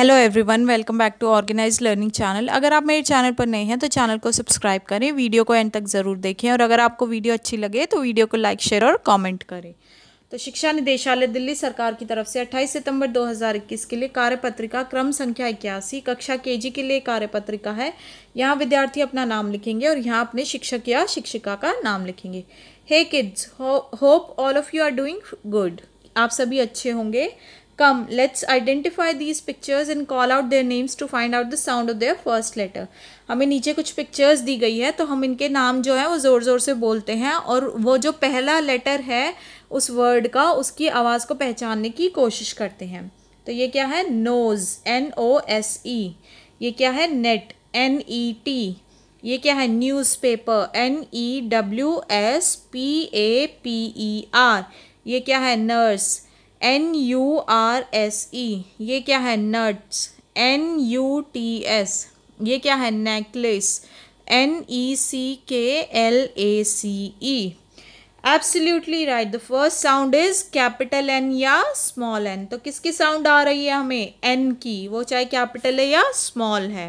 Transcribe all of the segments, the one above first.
Hello everyone welcome back to organise learning channel अगर आप मेरे चैनल पर नए हैं तो चैनल को सब्सक्राइब करें वीडियो को एंड तक ज़रूर देखें और अगर आपको वीडियो अच्छी लगे तो वीडियो को लाइक शेयर और कमेंट करें तो शिक्षा निदेशालय दिल्ली सरकार की तरफ से 28 सितंबर 2021 के लिए कार्यपत्रिका क्रम संख्या इक्यासी कक्षा के जी के लिए कार्यपत्रिका है यहाँ विद्यार्थी अपना नाम लिखेंगे और यहाँ अपने शिक्षक या शिक्षिका का नाम लिखेंगे hey kids hope all of you are doing good आप सभी अच्छे होंगे Come, let's identify these pictures and call out their names to find out the sound of their first letter. हमें नीचे कुछ पिक्चर्स दी गई है तो हम इनके नाम जो है वो ज़ोर ज़ोर से बोलते हैं और वो जो पहला लेटर है उस वर्ड का उसकी आवाज़ को पहचानने की कोशिश करते हैं तो ये क्या है nose N O S E ये क्या है नेट एन ई टी ये क्या है paper N E W S P A P E R ये क्या है nurse N U R S E ये क्या है nuts N U T S ये क्या है necklace N E C K L A C E absolutely right the first sound is capital N या स्मॉल एन तो किसकी साउंड आ रही है हमें एन की वो चाहे कैपिटल है या स्मॉल है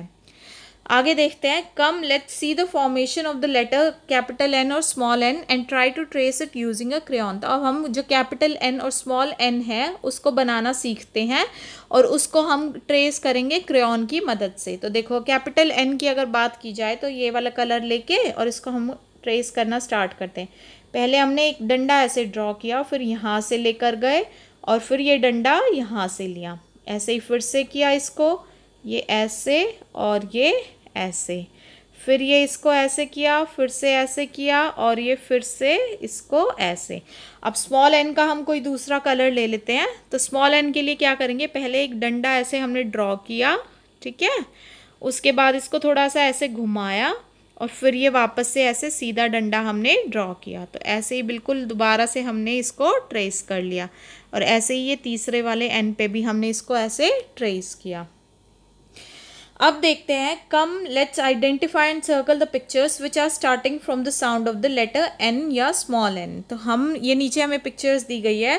आगे देखते हैं come let see the formation of the letter capital N और small N and try to trace it using a crayon तो अब हम जो कैपिटल एन और स्मॉल एन है उसको बनाना सीखते हैं और उसको हम ट्रेस करेंगे क्रेन की मदद से तो देखो कैपिटल एन की अगर बात की जाए तो ये वाला कलर लेके और इसको हम ट्रेस करना स्टार्ट करते हैं पहले हमने एक डंडा ऐसे ड्रॉ किया फिर यहाँ से लेकर गए और फिर ये डंडा यहाँ से लिया ऐसे ही फिर से किया इसको ये ऐसे और ये ऐसे फिर ये इसको ऐसे किया फिर से ऐसे किया और ये फिर से इसको ऐसे अब स्मॉल एन का हम कोई दूसरा कलर ले लेते हैं तो स्मॉल एन के लिए क्या करेंगे पहले एक डंडा ऐसे हमने ड्रॉ किया ठीक है उसके बाद इसको थोड़ा सा ऐसे घुमाया और फिर ये वापस से ऐसे सीधा डंडा हमने ड्रॉ किया तो ऐसे ही बिल्कुल दोबारा से हमने इसको ट्रेस कर लिया और ऐसे ही ये तीसरे वाले एन पे भी हमने इसको ऐसे ट्रेस किया अब देखते हैं come let's identify and circle the pictures which are starting from the sound of the letter N या स्मॉल एन तो हम ये नीचे हमें पिक्चर्स दी गई है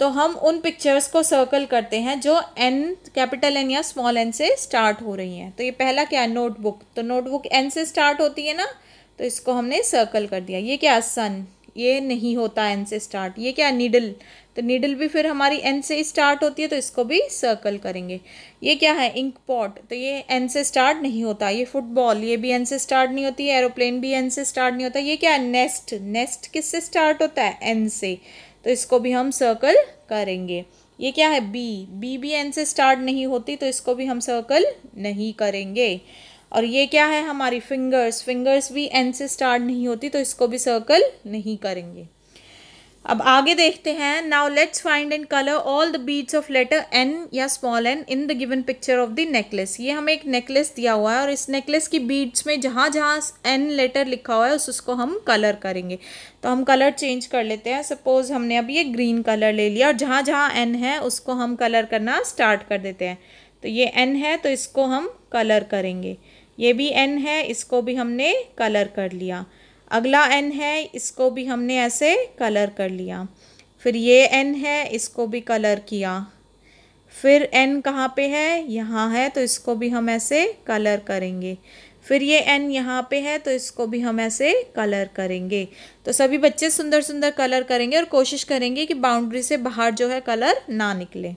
तो हम उन पिक्चर्स को सर्कल करते हैं जो एन कैपिटल एन या स्मॉल एन से स्टार्ट हो रही हैं तो ये पहला क्या है नोटबुक तो नोटबुक एन से स्टार्ट होती है ना तो इसको हमने सर्कल कर दिया ये क्या सन ये नहीं होता एन से स्टार्ट ये क्या नीडल तो नीडल भी फिर हमारी एन से स्टार्ट होती है तो इसको भी सर्कल करेंगे ये क्या है इंक पॉट तो ये एन से स्टार्ट नहीं होता ये फुटबॉल ये भी एन से स्टार्ट नहीं होती है एरोप्लेन भी एन से स्टार्ट नहीं होता ये क्या है नेस्ट नेस्ट किस से स्टार्ट होता है एन से तो इसको भी हम सर्कल करेंगे ये क्या है बी बी भी एन से स्टार्ट नहीं होती तो इसको भी हम सर्कल नहीं करेंगे और ये क्या है हमारी फिंगर्स फिंगर्स भी एन से स्टार्ट नहीं होती तो इसको भी सर्कल नहीं करेंगे अब आगे देखते हैं now let's find and colour all the beads of letter N या small N in the given picture of the necklace ये हमें एक नेकलेस दिया हुआ है और इस नेकलेस की बीट्स में जहाँ जहाँ एन लेटर लिखा हुआ है उस उसको हम कलर करेंगे तो हम कलर चेंज कर लेते हैं सपोज हमने अब ये ग्रीन कलर ले लिया और जहाँ जहाँ एन है उसको हम कलर करना स्टार्ट कर देते हैं तो ये एन है तो इसको हम कलर करेंगे ये भी एन है इसको भी हमने कलर कर लिया अगला एन है इसको भी हमने ऐसे कलर कर लिया फिर ये एन है इसको भी कलर किया फिर एन कहाँ पे है यहाँ है तो इसको भी हम ऐसे कलर करेंगे फिर ये एन यहाँ पे है तो इसको भी हम ऐसे कलर करेंगे तो सभी बच्चे सुंदर सुंदर कलर करेंगे और कोशिश करेंगे कि बाउंड्री से बाहर जो है कलर ना निकले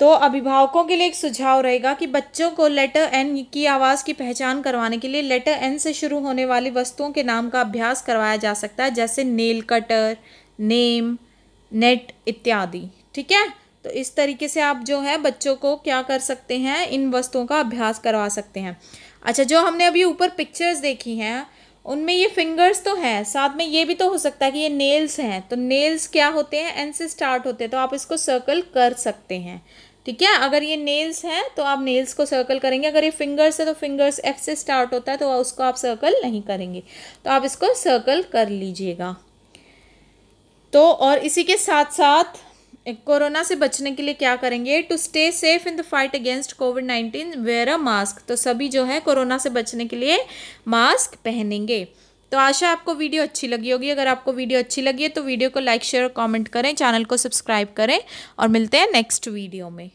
तो अभिभावकों के लिए एक सुझाव रहेगा कि बच्चों को लेटर एन की आवाज़ की पहचान करवाने के लिए लेटर एन से शुरू होने वाली वस्तुओं के नाम का अभ्यास करवाया जा सकता है जैसे नेल कटर नेम नेट इत्यादि ठीक है तो इस तरीके से आप जो है बच्चों को क्या कर सकते हैं इन वस्तुओं का अभ्यास करवा सकते हैं अच्छा जो हमने अभी ऊपर पिक्चर्स देखी हैं उनमें ये फिंगर्स तो हैं साथ में ये भी तो हो सकता है कि ये नेल्स हैं तो नेल्स क्या होते हैं एन से स्टार्ट होते हैं तो आप इसको सर्कल कर सकते हैं ठीक है अगर ये नेल्स हैं तो आप नेल्स को सर्कल करेंगे अगर ये फिंगर्स है तो फिंगर्स एफ से स्टार्ट होता है तो उसको आप सर्कल नहीं करेंगे तो आप इसको सर्कल कर लीजिएगा तो और इसी के साथ साथ कोरोना से बचने के लिए क्या करेंगे to stay safe in the fight against COVID nineteen wear a mask तो सभी जो है कोरोना से बचने के लिए मास्क पहनेंगे तो आशा आपको वीडियो अच्छी लगी होगी अगर आपको वीडियो अच्छी लगी है तो वीडियो को लाइक शेयर और कमेंट करें चैनल को सब्सक्राइब करें और मिलते हैं नेक्स्ट वीडियो में